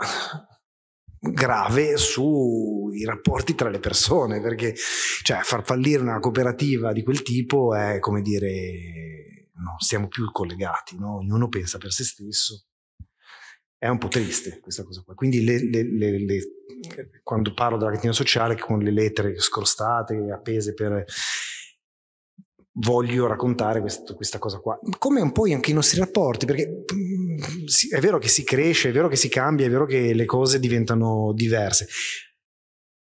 grave sui rapporti tra le persone, perché cioè, far fallire una cooperativa di quel tipo è come dire non siamo più collegati, no? ognuno pensa per se stesso. È un po' triste questa cosa qua. Quindi le, le, le, quando parlo della catena sociale con le lettere scrostate, appese per voglio raccontare questo, questa cosa qua. Come un po' anche i nostri rapporti, perché mm, è vero che si cresce, è vero che si cambia, è vero che le cose diventano diverse.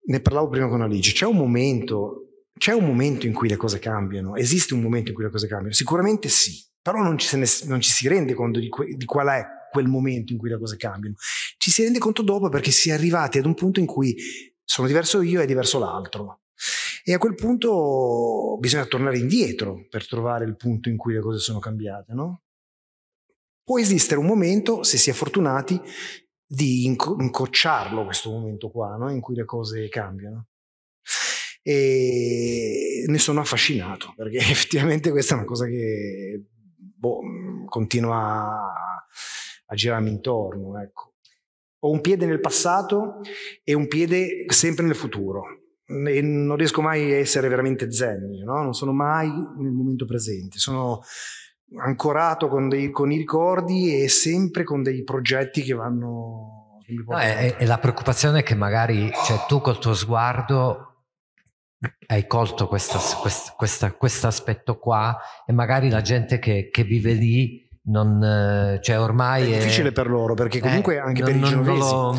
Ne parlavo prima con Alice, c'è un momento, c'è un momento in cui le cose cambiano, esiste un momento in cui le cose cambiano, sicuramente sì, però non ci, ne, non ci si rende conto di, que, di qual è quel momento in cui le cose cambiano. Ci si rende conto dopo perché si è arrivati ad un punto in cui sono diverso io e diverso l'altro e a quel punto bisogna tornare indietro per trovare il punto in cui le cose sono cambiate, no? Può esistere un momento, se si è fortunati, di inco- incocciarlo questo momento qua, no? in cui le cose cambiano. E ne sono affascinato, perché effettivamente questa è una cosa che boh, continua a girarmi intorno. Ecco. Ho un piede nel passato e un piede sempre nel futuro e non riesco mai a essere veramente zen, no? non sono mai nel momento presente, sono ancorato con, dei, con i ricordi e sempre con dei progetti che vanno... Che no, è, è, la preoccupazione che magari cioè, tu col tuo sguardo hai colto questa, questa, questa, questo aspetto qua e magari la gente che, che vive lì non, cioè ormai è difficile è, per loro perché eh, comunque eh, anche non, per i non, non lo,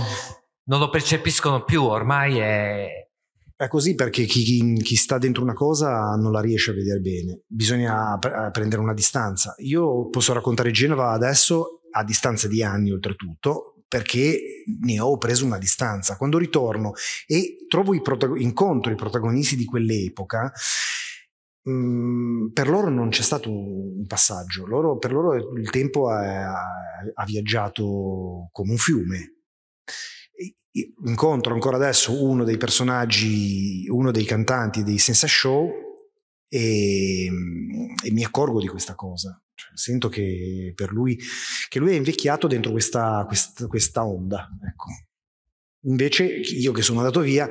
non lo percepiscono più ormai è è così perché chi, chi, chi, sta dentro una cosa non la riesce a vedere bene, bisogna pre- eh, prendere una distanza. Io posso raccontare Genova adesso a distanza di anni oltretutto, perché ne ho preso una distanza. Quando ritorno e trovo i protago- incontro i protagonisti di quell'epoca, mm, per loro non c'è stato un passaggio, loro, per loro il tempo ha viaggiato come un fiume incontro ancora adesso uno dei personaggi, uno dei cantanti dei Senza Show e, e mi accorgo di questa cosa. Cioè, sento che per lui, che lui è invecchiato dentro questa, questa, questa onda. Ecco. Invece io che sono andato via,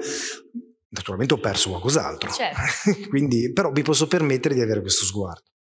naturalmente ho perso qualcos'altro. Certo. Quindi, però mi posso permettere di avere questo sguardo.